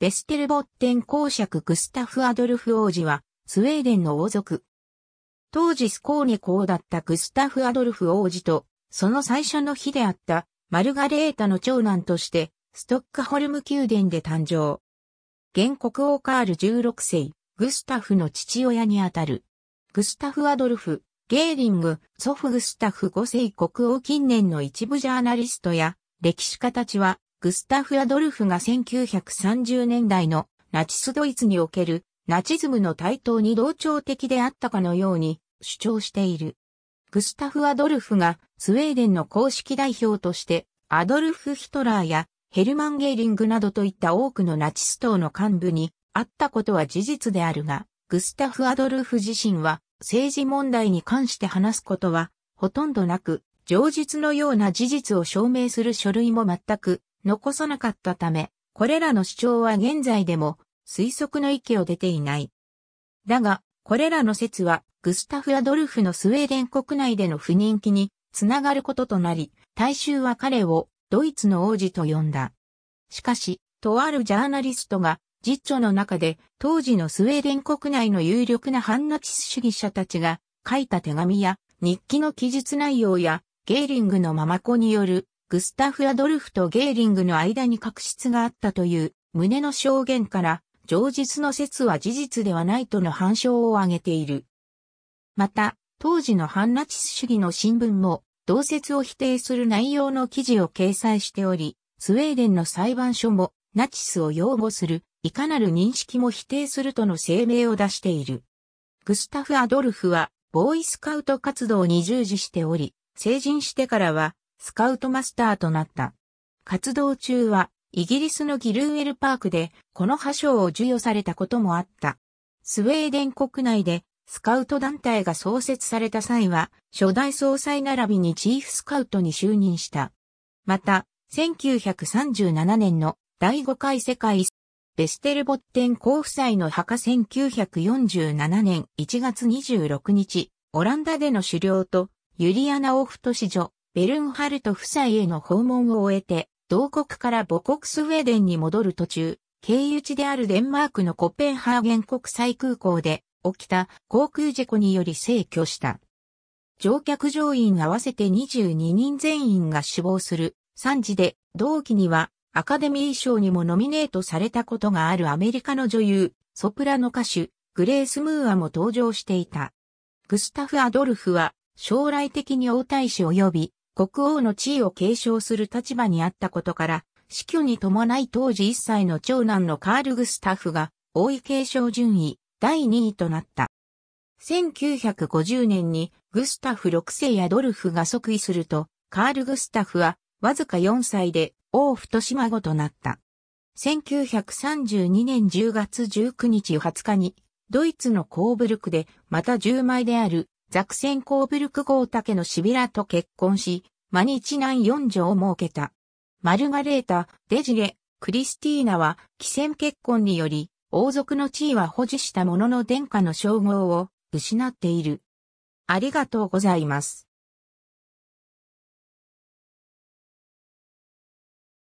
ベステルボッテン公爵グスタフ・アドルフ王子は、スウェーデンの王族。当時スコーネ公だったグスタフ・アドルフ王子と、その最初の日であったマルガレータの長男として、ストックホルム宮殿で誕生。原国王カール16世、グスタフの父親にあたる。グスタフ・アドルフ、ゲーリング、祖父グスタフ5世国王近年の一部ジャーナリストや歴史家たちは、グスタフ・アドルフが1930年代のナチスドイツにおけるナチズムの対等に同調的であったかのように主張している。グスタフ・アドルフがスウェーデンの公式代表としてアドルフ・ヒトラーやヘルマン・ゲーリングなどといった多くのナチス党の幹部に会ったことは事実であるが、グスタフ・アドルフ自身は政治問題に関して話すことはほとんどなく、上述のような事実を証明する書類も全く残さなかったため、これらの主張は現在でも推測の域を出ていない。だが、これらの説はグスタフ・アドルフのスウェーデン国内での不人気につながることとなり、大衆は彼をドイツの王子と呼んだ。しかし、とあるジャーナリストが実著の中で当時のスウェーデン国内の有力な反ナチス主義者たちが書いた手紙や日記の記述内容やゲーリングのママ子によるグスタフ・アドルフとゲーリングの間に確執があったという旨の証言から、上述の説は事実ではないとの反証を挙げている。また、当時の反ナチス主義の新聞も、同説を否定する内容の記事を掲載しており、スウェーデンの裁判所も、ナチスを擁護する、いかなる認識も否定するとの声明を出している。グスタフ・アドルフは、ボーイスカウト活動に従事しており、成人してからは、スカウトマスターとなった。活動中は、イギリスのギルーエルパークで、この覇生を授与されたこともあった。スウェーデン国内で、スカウト団体が創設された際は、初代総裁並びにチーフスカウトに就任した。また、1937年の第5回世界ベステルボッテン交夫妻の墓1947年1月26日、オランダでの狩猟と、ユリアナ・オフト市場。ベルンハルト夫妻への訪問を終えて、同国から母国スウェーデンに戻る途中、経由地であるデンマークのコペンハーゲン国際空港で起きた航空事故により逝去した。乗客乗員合わせて22人全員が死亡する惨事で、同期にはアカデミー賞にもノミネートされたことがあるアメリカの女優、ソプラノ歌手、グレース・ムーアも登場していた。グスタフ・アドルフは将来的に王太子及び国王の地位を継承する立場にあったことから、死去に伴い当時1歳の長男のカール・グスタフが、王位継承順位第2位となった。1950年にグスタフ6世やドルフが即位すると、カール・グスタフはわずか4歳で王太子孫となった。1932年10月19日20日に、ドイツのコーブルクでまた10枚であるザクセンコーブルク号竹のシビラと結婚し、マニチナン4女を設けた。マルガレータ、デジレ、クリスティーナは、既戦結婚により、王族の地位は保持したものの殿下の称号を失っている。ありがとうございます。